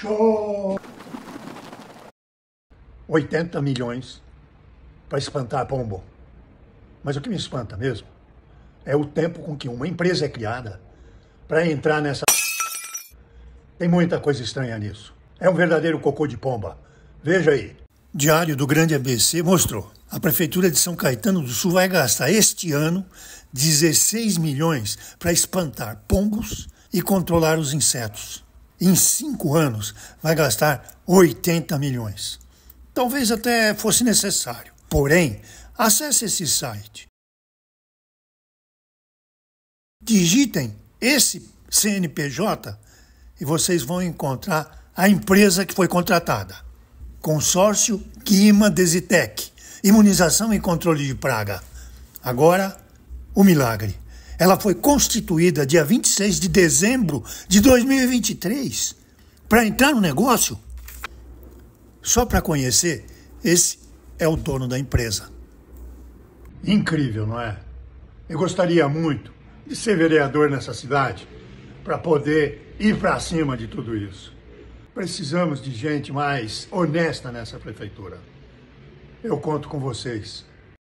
Show! 80 milhões para espantar pombo. Mas o que me espanta mesmo é o tempo com que uma empresa é criada para entrar nessa. Tem muita coisa estranha nisso. É um verdadeiro cocô de pomba. Veja aí. Diário do Grande ABC mostrou. A Prefeitura de São Caetano do Sul vai gastar este ano 16 milhões para espantar pombos e controlar os insetos em cinco anos, vai gastar 80 milhões. Talvez até fosse necessário. Porém, acesse esse site. Digitem esse CNPJ e vocês vão encontrar a empresa que foi contratada. Consórcio Guima Desitec. Imunização e controle de praga. Agora, o milagre. Ela foi constituída dia 26 de dezembro de 2023 para entrar no negócio. Só para conhecer, esse é o dono da empresa. Incrível, não é? Eu gostaria muito de ser vereador nessa cidade para poder ir para cima de tudo isso. Precisamos de gente mais honesta nessa prefeitura. Eu conto com vocês.